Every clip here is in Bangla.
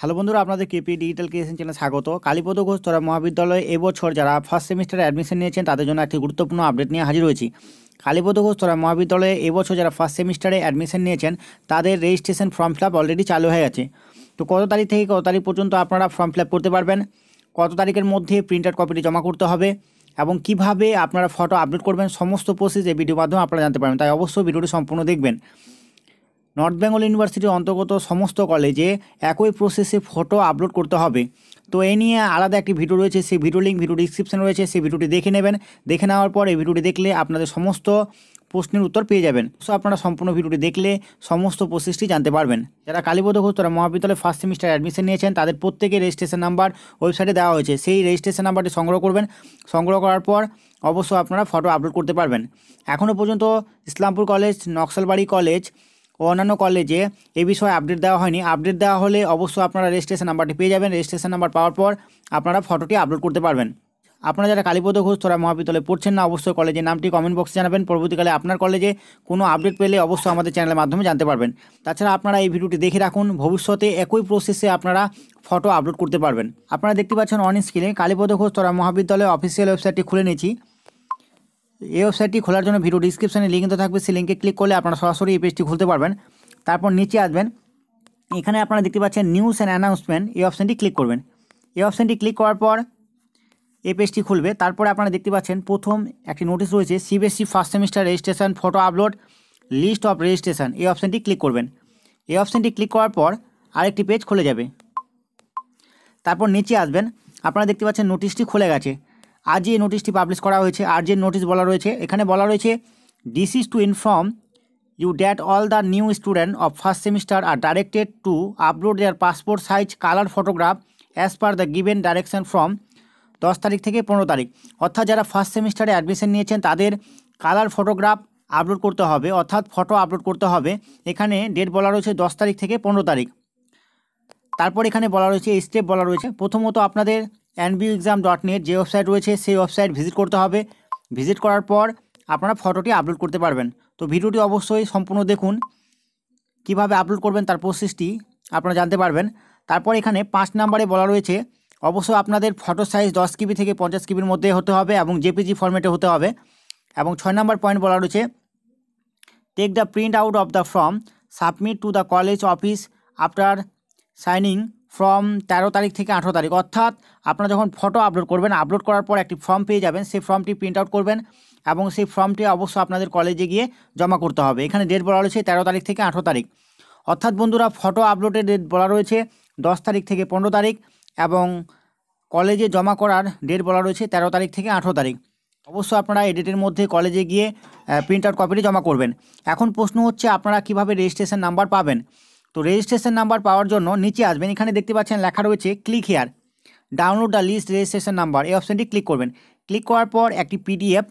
হ্যালো বন্ধুরা আপনাদের কেপি ডিজিটাল ক্রিয়েশন চ্যানেল স্বাগত কালীপদ ঘোষ তরা মহাবিদ্যালয়ে এবছর যারা ফার্স্ট সেমিস্টারে অ্যাডমিশন নিয়েছেন তাদের জন্য একটি গুরুত্বপূর্ণ আপডেট নিয়ে হাজির হয়েছি কালীপদ ঘোষ তরা মহাবিদ্যালয়ে এবছর যারা ফার্স্ট সেমিস্টারে অ্যাডমিশন নিয়েছেন তাদের রেজিস্ট্রেশন ফর্ম ফিল অলরেডি চালু হয়ে গেছে তো কত তারিখ থেকে কত তারিখ পর্যন্ত আপনারা ফর্ম ফিল করতে পারবেন কত তারিখের মধ্যে প্রিন্টার কপিটি জমা করতে হবে এবং কিভাবে আপনারা ফটো আপলোড করবেন সমস্ত প্রসেস এই ভিডিওর মাধ্যমে আপনারা জানতে পারবেন তাই অবশ্যই ভিডিওটি সম্পূর্ণ দেখবেন নর্থ বেঙ্গল ইউনিভার্সিটির অন্তর্গত সমস্ত কলেজে একই প্রসেসে ফটো আপলোড করতে হবে তো এই নিয়ে আলাদা একটি ভিডিও রয়েছে সেই ভিডিও লিঙ্ক ভিডিও ডিসক্রিপশান রয়েছে সেই ভিডিওটি দেখে নেবেন দেখে নেওয়ার পর এই ভিডিওটি দেখলে আপনাদের সমস্ত প্রশ্নের উত্তর পেয়ে যাবেন সো আপনারা সম্পূর্ণ ভিডিওটি দেখলে সমস্ত প্রসেসটি জানতে পারবেন যারা কালীপদ ঘোষ তারা মহাবিদ্যালয়ে ফার্স্ট সেমিস্টার অ্যাডমিশন নিয়েছেন তাদের প্রত্যেকের রেজিস্ট্রেশন নাম্বার ওয়েবসাইটে দেওয়া হয়েছে সেই রেজিস্ট্রেশন নাম্বারটি সংগ্রহ করবেন সংগ্রহ করার পর অবশ্য আপনারা ফটো আপলোড করতে পারবেন এখনও পর্যন্ত ইসলামপুর কলেজ নকশালবাড়ি কলেজ ও অন্যান্য কলেজে এ বিষয়ে আপডেট দেওয়া হয়নি আপডেট দেওয়া হলে অবশ্যই আপনারা রেজিস্ট্রেশন নাম্বারটি পেয়ে যাবেন রেজিস্ট্রেশন নাম্বার পাওয়ার পর আপনারা ফটোটি আপলোড করতে পারবেন আপনারা যারা কালীপদ ঘোষ তোরা মহাবিদ্যালয়ে পড়ছেন না অবশ্যই কলেজের নামটি কমেন্ট বক্সে জানাবেন পরবর্তীকালে আপনার কলেজে কোনো আপডেট পেলে অবশ্যই আমাদের চ্যানেলের মাধ্যমে জানতে পারবেন তাছাড়া আপনারা এই ভিডিওটি দেখে রাখুন ভবিষ্যতে একই প্রসেসে আপনারা ফটো আপলোড করতে পারবেন আপনারা দেখতে পাচ্ছেন অন স্ক্রিনে কালীপদ ঘোষ তোরা মহাবিদ্যালয়ে অফিসিয়াল ওয়েবসাইটটি খুলে নিয়েছি এই ওয়েবসাইটটি খোলার জন্য ভিডিও ডিসক্রিপশানে লিঙ্ক তো থাকবে সেই লিঙ্কে ক্লিক করলে আপনারা সরাসরি এই পেজটি খুলতে পারবেন তারপর নিচে আসবেন এখানে আপনারা দেখতে পাচ্ছেন নিউজ অ্যান্ড অ্যানাউন্সমেন্ট এই অপশানটি ক্লিক করবেন এই অপশানটি ক্লিক করার পর এই পেজটি খুলবে তারপরে আপনারা দেখতে পাচ্ছেন প্রথম একটি নোটিশ রয়েছে CBSC first semester registration photo upload list of registration এই অপশানটি ক্লিক করবেন এই অপশানটি ক্লিক করার পর আরেকটি পেজ খুলে যাবে তারপর নিচে আসবেন আপনারা দেখতে পাচ্ছেন নোটিশটি খুলে গেছে আজ যে নোটিশটি পাবলিশ করা হয়েছে আর যে নোটিশ বলা রয়েছে এখানে বলা রয়েছে this is to inform you that all the new student of first semester are directed to upload their passport size colour photograph as per the given direction from দশ তারিখ থেকে পনেরো তারিখ অর্থাৎ যারা ফার্স্ট সেমিস্টারে অ্যাডমিশন নিয়েছেন তাদের কালার ফটোগ্রাফ আপলোড করতে হবে অর্থাৎ ফটো আপলোড করতে হবে এখানে ডেট বলা রয়েছে দশ তারিখ থেকে পনেরো তারিখ তারপর এখানে বলা রয়েছে স্টেপ বলা রয়েছে প্রথমত আপনাদের অ্যানবিউ এক্সাম ডট নেট যে ওয়েবসাইট রয়েছে সেই ওয়েবসাইট ভিজিট করতে হবে ভিজিট করার পর আপনারা ফটোটি আপলোড করতে পারবেন তো ভিডিওটি অবশ্যই সম্পূর্ণ দেখুন কিভাবে আপলোড করবেন তার প্রসেসটি আপনারা জানতে পারবেন তারপর এখানে পাঁচ নাম্বারে বলা রয়েছে অবশ্যই আপনাদের ফটো সাইজ দশ কিবি থেকে পঞ্চাশ কিবির মধ্যে হতে হবে এবং জেপিজি ফরম্যাটে হতে হবে এবং ছয় নাম্বার পয়েন্ট বলা রয়েছে take the print out of the form submit to the college office after signing form তেরো তারিখ থেকে আঠেরো তারিখ অর্থাৎ আপনারা যখন ফটো আপলোড করবেন আপলোড করার পর একটি ফর্ম পেয়ে যাবেন সেই ফর্মটি প্রিন্ট আউট করবেন এবং সেই ফর্মটি অবশ্যই আপনাদের কলেজে গিয়ে জমা করতে হবে এখানে ডেট বলা রয়েছে তেরো তারিখ থেকে আঠেরো তারিখ অর্থাৎ বন্ধুরা ফটো আপলোডের ডেট বলা রয়েছে দশ তারিখ থেকে পনেরো তারিখ এবং কলেজে জমা করার ডেট বলা রয়েছে তেরো তারিখ থেকে আঠেরো তারিখ অবশ্য আপনারা এই ডেটের মধ্যে কলেজে গিয়ে প্রিন্ট আউট কপিটি জমা করবেন এখন প্রশ্ন হচ্ছে আপনারা কিভাবে রেজিস্ট্রেশন নাম্বার পাবেন তো রেজিস্ট্রেশন নাম্বার পাওয়ার জন্য নিচে আসবেন এখানে দেখতে পাচ্ছেন লেখা রয়েছে click here download the list registration number এই অপশানটি ক্লিক করবেন ক্লিক করার পর একটি পিডিএফ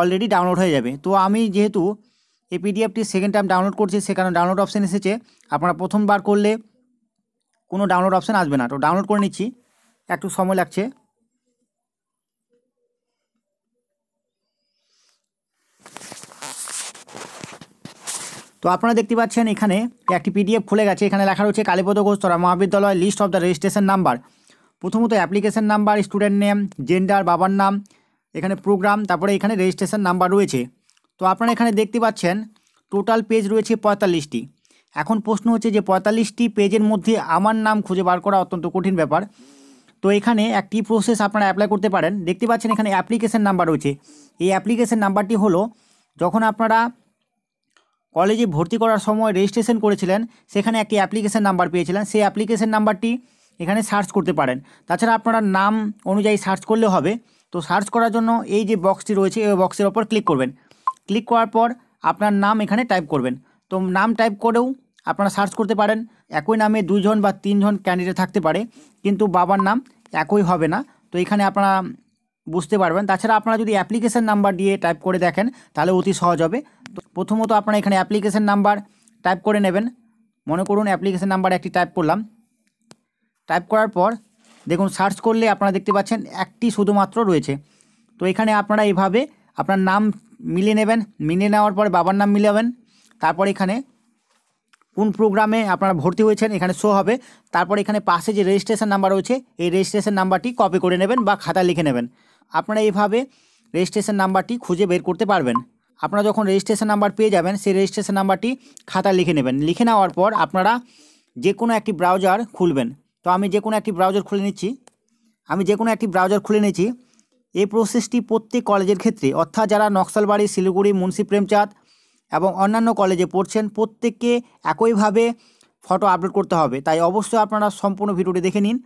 অলরেডি ডাউনলোড হয়ে যাবে তো আমি যেহেতু এই পিডিএফটি সেকেন্ড টাইম ডাউনলোড করছি সেখানে ডাউনলোড অপশান এসেছে আপনারা প্রথমবার করলে কোনো ডাউনলোড অপশান আসবে না তো ডাউনলোড করে নিচ্ছি একটু সময় লাগছে তো আপনারা দেখতে পাচ্ছেন এখানে একটি পিডিএফ খুলে গেছে এখানে লেখা রয়েছে Kalipada Ghoshtara Mahavidyalaya list of the registration number প্রথমত application number student name gender বাবার নাম এখানে প্রোগ্রাম তারপরে এখানে রেজিস্ট্রেশন নাম্বার রয়েছে তো আপনারা এখানে দেখতে পাচ্ছেন টোটাল পেজ রয়েছে পঁয়তাল্লিশটি এখন প্রশ্ন হচ্ছে যে পঁয়তাল্লিশটি পেজের মধ্যে আমার নাম খুঁজে বার করা অত্যন্ত কঠিন ব্যাপার তো এখানে একটি প্রসেস আপনারা অ্যাপ্লাই করতে পারেন দেখতে পাচ্ছেন এখানে অ্যাপ্লিকেশন নাম্বার রয়েছে এই অ্যাপ্লিকেশন নাম্বারটি হলো যখন আপনারা কলেজে ভর্তি করার সময় রেজিস্ট্রেশন করেছিলেন সেখানে একটি অ্যাপ্লিকেশন নাম্বার পেয়েছিলেন সেই অ্যাপ্লিকেশন নাম্বারটি এখানে সার্চ করতে পারেন তাছাড়া আপনারা নাম অনুযায়ী সার্চ করলে হবে তো সার্চ করার জন্য এই যে বক্সটি রয়েছে এই বক্সের ওপর ক্লিক করবেন ক্লিক করার পর আপনার নাম এখানে টাইপ করবেন তো নাম টাইপ করেও আপনারা সার্চ করতে পারেন একই নামে দুজন বা তিনজন ক্যান্ডিডেট থাকতে পারে কিন্তু বাবার নাম একই হবে না তো এখানে আপনারা বুঝতে পারবেন তাছাড়া আপনারা যদি অ্যাপ্লিকেশান নাম্বার দিয়ে টাইপ করে দেখেন তাহলে অতি সহজ হবে প্রথমত আপনারা এখানে অ্যাপ্লিকেশান নাম্বার টাইপ করে নেবেন মনে করুন অ্যাপ্লিকেশন নাম্বার একটি টাইপ করলাম টাইপ করার পর দেখুন সার্চ করলে আপনারা দেখতে পাচ্ছেন একটি শুধুমাত্র রয়েছে তো এখানে আপনারা এইভাবে আপনার নাম মিলিয়ে নেবেন মিলিয়ে নেওয়ার পরে বাবার নাম মিলাবেন তারপর এখানে কোন প্রোগ্রামে আপনারা ভর্তি হয়েছেন এখানে শো হবে তারপর এখানে পাশে যে রেজিস্ট্রেশন নাম্বার রয়েছে এই রেজিস্ট্রেশন নাম্বারটি কপি করে নেবেন বা খাতা লিখে নেবেন আপনারা এইভাবে রেজিস্ট্রেশন নাম্বারটি খুঁজে বের করতে পারবেন আপনারা যখন রেজিস্ট্রেশন নাম্বার পেয়ে যাবেন সেই রেজিস্ট্রেশন নাম্বারটি খাতা লিখে নেবেন লিখে নেওয়ার পর আপনারা যে কোনো একটি ব্রাউজার খুলবেন তো আমি যে কোনো একটি ব্রাউজার খুলে নিচ্ছি আমি যে কোনো একটি ব্রাউজার খুলে নিচ্ছি এই প্রসেসটি প্রত্যেক কলেজের ক্ষেত্রে অর্থাৎ যারা নকশালবাড়ি শিলিগুড়ি মুন্সি প্রেমচাঁদ এবং অন্যান্য কলেজে পড়ছেন প্রত্যেককে একইভাবে ফটো আপলোড করতে হবে তাই অবশ্যই আপনারা সম্পূর্ণ ভিডিওটি দেখে নিন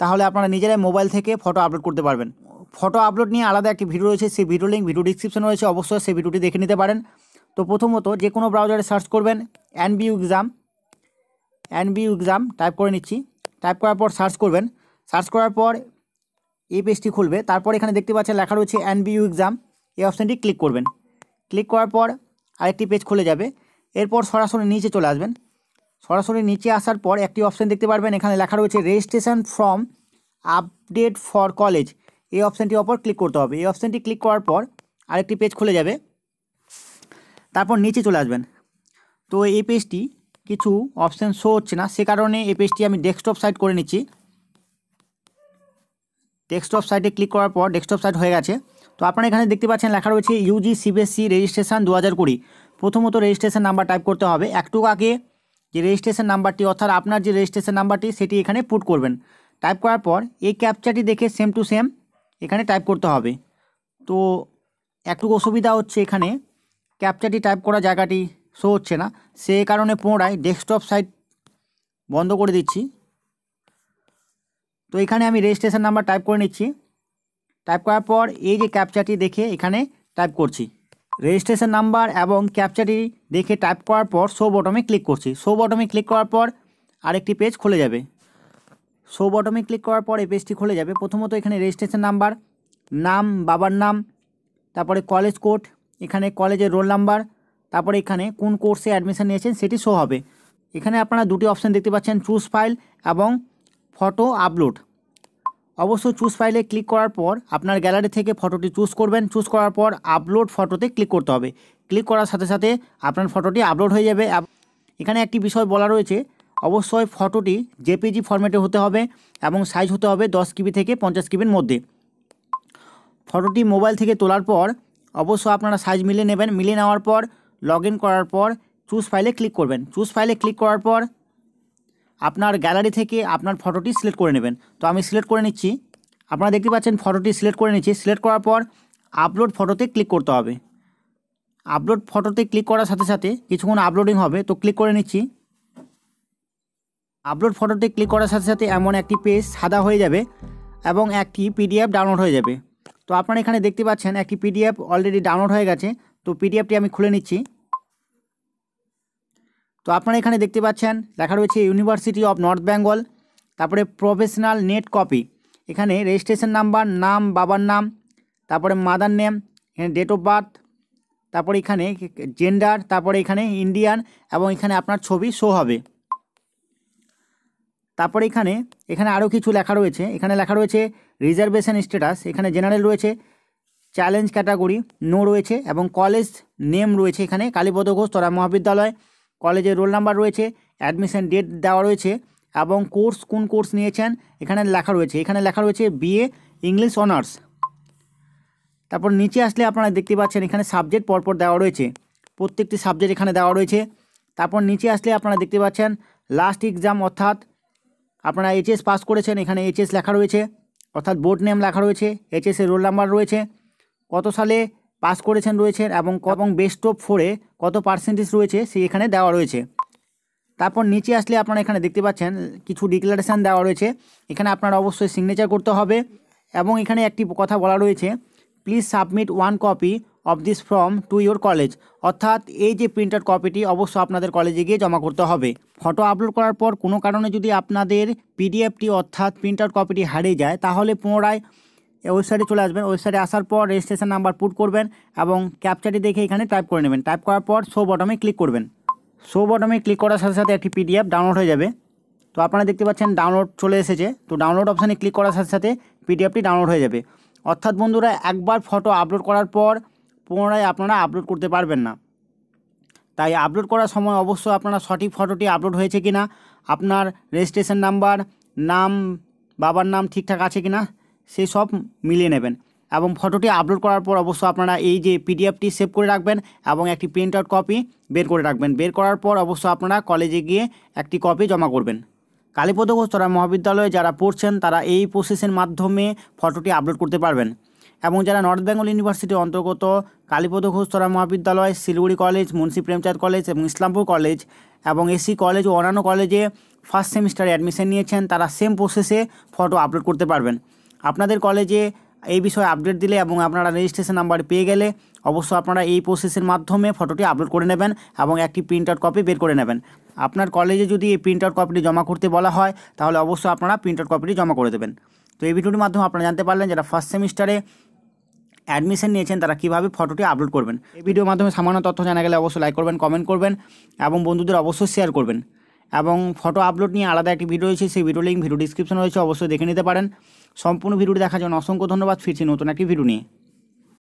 তাহলে আপনারা নিজেরাই মোবাইল থেকে ফটো আপলোড করতে পারবেন ফটো আপলোড নিয়ে আলাদা একটি ভিডিও রয়েছে সেই ভিডিও লিঙ্ক ভিডিও ডিসক্রিপশনে রয়েছে অবশ্যই সেই ভিডিওটি দেখে নিতে পারেন তো প্রথমত যে কোনো ব্রাউজারে সার্চ করবেন NBU exam N NBU exam type করে নিচ্ছি টাইপ করার পর সার্চ করবেন সার্চ করার পর এই পেজটি খুলবে তারপর এখানে দেখতে পাচ্ছেন লেখা রয়েছে এন এনবিউ এক্সাম এই অপশানটি ক্লিক করবেন ক্লিক করার পর আরেকটি পেজ খুলে যাবে এরপর সরাসরি নিচে চলে আসবেন সরাসরি নিচে আসার পর একটি অপশান দেখতে পারবেন এখানে লেখা রয়েছে registration form update for college এই অপশানটির ওপর ক্লিক করতে হবে এই অপশানটি ক্লিক করার পর আরেকটি পেজ খুলে যাবে তারপর নিচে চলে আসবেন তো এই পেজটি কিছু অপশান শো হচ্ছে না সে কারণে এই পেজটি আমি ডেস্কটপ সাইট করে নিচ্ছি ডেস্কটপ সাইটে ক্লিক করার পর ডেস্কটপ সাইট হয়ে গেছে তো আপনারা এখানে দেখতে পাচ্ছেন লেখা রয়েছে ইউজি সিবিএসসি রেজিস্ট্রেশন দু হাজার কুড়ি প্রথমত রেজিস্ট্রেশন নাম্বার টাইপ করতে হবে একটু আগে যে রেজিস্ট্রেশন নাম্বারটি অর্থাৎ আপনার যে রেজিস্ট্রেশন নাম্বারটি সেটি এখানে পুট করবেন টাইপ করার পর এই ক্যাপচাটি দেখে সেম টু সেম এখানে টাইপ করতে হবে তো একটু অসুবিধা হচ্ছে এখানে ক্যাপচারটি টাইপ করা জায়গাটি শো হচ্ছে না সে কারণে পুনরায় ডেস্কটপ সাইট বন্ধ করে দিচ্ছি তো এখানে আমি রেজিস্ট্রেশন নাম্বার টাইপ করে নিচ্ছি টাইপ করার পর এই যে ক্যাপচারটি দেখে এখানে টাইপ করছি রেজিস্ট্রেশন নাম্বার এবং ক্যাপচারটি দেখে টাইপ করার পর শো বটমে ক্লিক করছি শো বটমে ক্লিক করার পর আরেকটি পেজ খুলে যাবে শো বটমে ক্লিক করার পরে পেজটি খুলে যাবে প্রথমত এখানে রেজিস্ট্রেশন নাম্বার নাম বাবার নাম তারপরে কলেজ কোড এখানে কলেজের রোল নাম্বার তারপরে এখানে কোন কোর্সে অ্যাডমিশন নিয়েছেন সেটি শো হবে এখানে আপনারা দুটি অপশান দেখতে পাচ্ছেন চুজ ফাইল এবং ফটো আপলোড অবশ্য চুজ ফাইলে ক্লিক করার পর আপনার গ্যালারি থেকে ফটোটি চুজ করবেন চুজ করার পর আপলোড ফটোতে ক্লিক করতে হবে ক্লিক করার সাথে সাথে আপনার ফটোটি আপলোড হয়ে যাবে এখানে একটি বিষয় বলা রয়েছে অবশ্যই ফটোটি জেপিজি ফর্ম্যাটে হতে হবে এবং সাইজ হতে হবে দশ কিবি থেকে পঞ্চাশ কিবির মধ্যে ফটোটি মোবাইল থেকে তোলার পর অবশ্য আপনারা সাইজ মিলে নেবেন মিলে নেওয়ার পর লগ করার পর চুজ ফাইলে ক্লিক করবেন চুজ ফাইলে ক্লিক করার পর আপনার গ্যালারি থেকে আপনার ফটোটি সিলেক্ট করে নেবেন তো আমি সিলেক্ট করে নিচ্ছি আপনারা দেখতে পাচ্ছেন ফটোটি সিলেক্ট করে নিচ্ছি সিলেক্ট করার পর আপলোড ফটোতে ক্লিক করতে হবে আপলোড ফটোতে ক্লিক করার সাথে সাথে কিছুক্ষণ আপলোডিং হবে তো ক্লিক করে নিচ্ছি আপলোড ফটোতে ক্লিক করার সাথে সাথে এমন একটি পেজ সাদা হয়ে যাবে এবং একটি পিডিএফ ডাউনলোড হয়ে যাবে তো আপনারা এখানে দেখতে পাচ্ছেন একটি পিডিএফ অলরেডি ডাউনলোড হয়ে গেছে তো পিডিএফটি আমি খুলে নিচ্ছি তো আপনারা এখানে দেখতে পাচ্ছেন লেখা রয়েছে ইউনিভার্সিটি অফ নর্থ বেঙ্গল তারপরে প্রফেশনাল নেট কপি এখানে রেজিস্ট্রেশন নাম্বার নাম বাবার নাম তারপরে মাদার নেম এখানে ডেট অফ বার্থ তারপরে এখানে জেন্ডার তারপরে এখানে ইন্ডিয়ান এবং এখানে আপনার ছবি শো হবে তারপরে এখানে এখানে আরও কিছু লেখা রয়েছে এখানে লেখা রয়েছে রিজার্ভেশন স্ট্যাটাস এখানে জেনারেল রয়েছে চ্যালেঞ্জ ক্যাটাগরি নো রয়েছে এবং কলেজ নেম রয়েছে এখানে কালীপদ ঘোষ তরা মহাবিদ্যালয় কলেজের রোল নাম্বার রয়েছে অ্যাডমিশন ডেট দেওয়া রয়েছে এবং কোর্স কোন কোর্স নিয়েছেন এখানে লেখা রয়েছে এখানে লেখা রয়েছে বিএ ইংলিশ অনার্স তারপর নিচে আসলে আপনারা দেখতে পাচ্ছেন এখানে সাবজেক্ট পরপর দেওয়া রয়েছে প্রত্যেকটি সাবজেক্ট এখানে দেওয়া রয়েছে তারপর নিচে আসলে আপনারা দেখতে পাচ্ছেন লাস্ট এক্সাম অর্থাৎ আপনারা এইচএস পাস করেছেন এখানে এইচএস লেখা রয়েছে অর্থাৎ বোর্ড নেম লেখা রয়েছে এইচএসের রোল নাম্বার রয়েছে কত সালে পাস করেছেন রয়েছে এবং এবং বেস্ট অফ ফোরে কত পার্সেন্টেজ রয়েছে সে এখানে দেওয়া রয়েছে তারপর নিচে আসলে আপনারা এখানে দেখতে পাচ্ছেন কিছু ডিক্লারেশান দেওয়া রয়েছে এখানে আপনারা অবশ্যই সিগনেচার করতে হবে এবং এখানে একটি কথা বলা রয়েছে please submit one copy of this from to your college অর্থাৎ এই যে প্রিন্টার কপিটি অবশ্য আপনাদের কলেজে গিয়ে জমা করতে হবে ফটো আপলোড করার পর কোনো কারণে যদি আপনাদের পিডিএফটি অর্থাৎ প্রিন্টার কপিটি হারিয়ে যায় তাহলে পুনরায় ওয়েবসাইটে চলে আসবেন ওয়েবসাইটে আসার পর রেজিস্ট্রেশন নাম্বার পুট করবেন এবং ক্যাপচারটি দেখে এখানে টাইপ করে নেবেন টাইপ করার পর শো বটমে ক্লিক করবেন শো বটমে ক্লিক করার সাথে সাথে একটি পিডিএফ ডাউনলোড হয়ে যাবে তো আপনারা দেখতে পাচ্ছেন ডাউনলোড চলে এসেছে তো ডাউনলোড অপশানে ক্লিক করার সাথে সাথে পিডিএফটি ডাউনলোড হয়ে যাবে অর্থাৎ বন্ধুরা একবার ফটো আপলোড করার পর পুনরায় আপনারা আপলোড করতে পারবেন না তাই আপলোড করার সময় অবশ্যই আপনারা সঠিক ফটোটি আপলোড হয়েছে কি না আপনার রেজিস্ট্রেশন নাম্বার নাম বাবার নাম ঠিকঠাক আছে কি না সেই সব মিলিয়ে নেবেন এবং ফটোটি আপলোড করার পর অবশ্য আপনারা এই যে পিডিএফটি সেভ করে রাখবেন এবং একটি প্রিন্ট আউট কপি বের করে রাখবেন বের করার পর অবশ্য আপনারা কলেজে গিয়ে একটি কপি জমা করবেন কালীপদ ঘোষ মহাবিদ্যালয়ে যারা পড়ছেন তারা এই প্রসেসের মাধ্যমে ফটোটি আপলোড করতে পারবেন এবং যারা নর্থ বেঙ্গল ইউনিভার্সিটির অন্তর্গত কালীপদ ঘোষতরা মহাবিদ্যালয় শিলিগুড়ি কলেজ মুন্সি প্রেমচাঁদ কলেজ এবং ইসলামপুর কলেজ এবং এসি কলেজ ও অন্যান্য কলেজে ফার্স্ট সেমিস্টারে অ্যাডমিশন নিয়েছেন তারা সেম প্রসেসে ফটো আপলোড করতে পারবেন আপনাদের কলেজে এই বিষয়ে আপডেট দিলে এবং আপনারা রেজিস্ট্রেশন নাম্বার পেয়ে গেলে অবশ্য আপনারা এই প্রসেসের মাধ্যমে ফটোটি আপলোড করে নেবেন এবং একটি প্রিন্ট আউট কপি বের করে নেবেন আপনার কলেজে যদি এই প্রিন্ট আউট কপিটি জমা করতে বলা হয় তাহলে অবশ্যই আপনারা প্রিন্ট আউট কপিটি জমা করে দেবেন তো এই ভিডিওটির মাধ্যমে আপনারা জানতে পারলেন যারা ফার্স্ট সেমিস্টারে অ্যাডমিশন নিয়েছেন তারা কীভাবে ফটোটি আপলোড করবেন এই ভিডিওর মাধ্যমে সামান্য তথ্য জানা গেলে অবশ্যই লাইক করবেন কমেন্ট করবেন এবং বন্ধুদের অবশ্যই শেয়ার করবেন এবং ফটো আপলোড নিয়ে আলাদা একটি ভিডিও রয়েছে সেই ভিডিও লিঙ্ক ভিডিও ডিসক্রিপশন রয়েছে অবশ্যই দেখে নিতে পারেন সম্পূর্ণ ভিডিওটি দেখার জন্য অসংখ্য ধন্যবাদ ফিরছি নতুন একটি ভিডিও নিয়ে